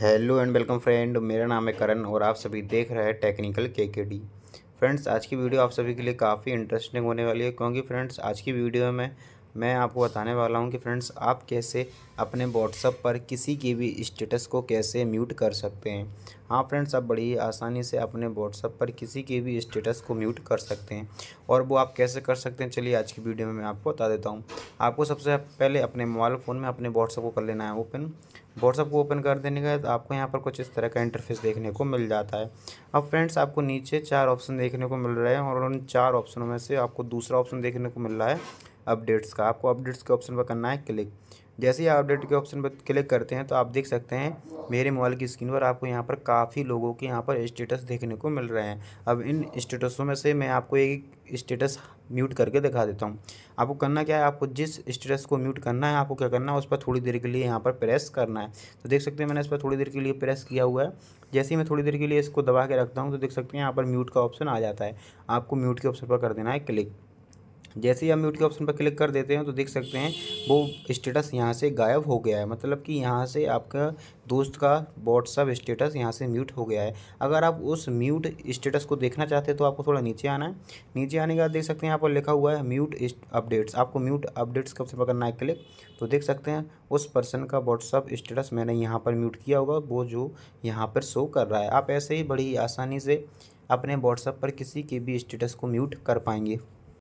hello and welcome friend मेरा नाम है करण और आप सभी देख रहे हैं टेक्निकल के के डी फ्रेंड्स आज की वीडियो आप सभी के लिए काफ़ी इंटरेस्टिंग होने वाली है क्योंकि फ्रेंड्स आज की वीडियो में मैं आपको बताने वाला हूँ कि फ्रेंड्स आप कैसे अपने व्हाट्सअप पर किसी की भी स्टेटस को कैसे म्यूट कर सकते हैं हाँ फ्रेंड्स आप बड़ी आसानी से अपने व्हाट्सअप पर किसी की भी स्टेटस को म्यूट कर सकते हैं और वो आप कैसे कर सकते हैं चलिए आज की वीडियो में मैं आपको बता देता हूँ आपको सबसे पहले अपने मोबाइल फ़ोन में अपने व्हाट्सअप को कर लेना है ओपन व्हाट्सअप को ओपन कर देने के बाद आपको यहाँ पर कुछ इस तरह का इंटरफेस देखने को मिल जाता है अब फ्रेंड्स आपको नीचे चार ऑप्शन देखने को मिल रहे हैं और उन चार ऑप्शनों में से आपको दूसरा ऑप्शन देखने को मिल रहा है अपडेट्स का आपको अपडेट्स के ऑप्शन पर करना है क्लिक जैसे ही आप अपडेट के ऑप्शन पर क्लिक करते हैं तो आप देख सकते हैं मेरे मोबाइल की स्क्रीन पर आपको यहाँ पर काफ़ी लोगों के यहाँ पर स्टेटस देखने को मिल रहे हैं अब इन स्टेटसों में से मैं आपको एक स्टेटस म्यूट करके दिखा देता हूँ आपको करना क्या है आपको जिस स्टेटस को म्यूट करना है आपको क्या करना है उस पर थोड़ी देर के लिए यहाँ पर प्रेस करना है तो देख सकते हैं मैंने इस पर थोड़ी देर के लिए प्रेस किया हुआ है जैसे ही मैं थोड़ी देर के लिए इसको दबा के रखता हूँ तो देख सकते हैं यहाँ पर म्यूट का ऑप्शन आ जाता है आपको म्यूट के ऑप्शन पर कर देना है क्लिक जैसे ही हम म्यूट के ऑप्शन पर क्लिक कर देते हैं तो देख सकते हैं वो स्टेटस यहाँ से गायब हो गया है मतलब कि यहाँ से आपका दोस्त का व्हाट्सअप स्टेटस यहाँ से म्यूट हो गया है अगर आप उस म्यूट स्टेटस को देखना चाहते हैं तो आपको थोड़ा नीचे आना है नीचे आने के बाद देख सकते हैं यहाँ पर लिखा हुआ है म्यूट अपडेट्स आपको म्यूट अपडेट्स कब से पकड़ना है क्लिक तो देख सकते हैं उस पर्सन का व्हाट्सअप स्टेटस मैंने यहाँ पर म्यूट किया होगा वो जो यहाँ पर शो कर रहा है आप ऐसे ही बड़ी आसानी से अपने व्हाट्सअप पर किसी के भी स्टेटस को म्यूट कर पाएंगे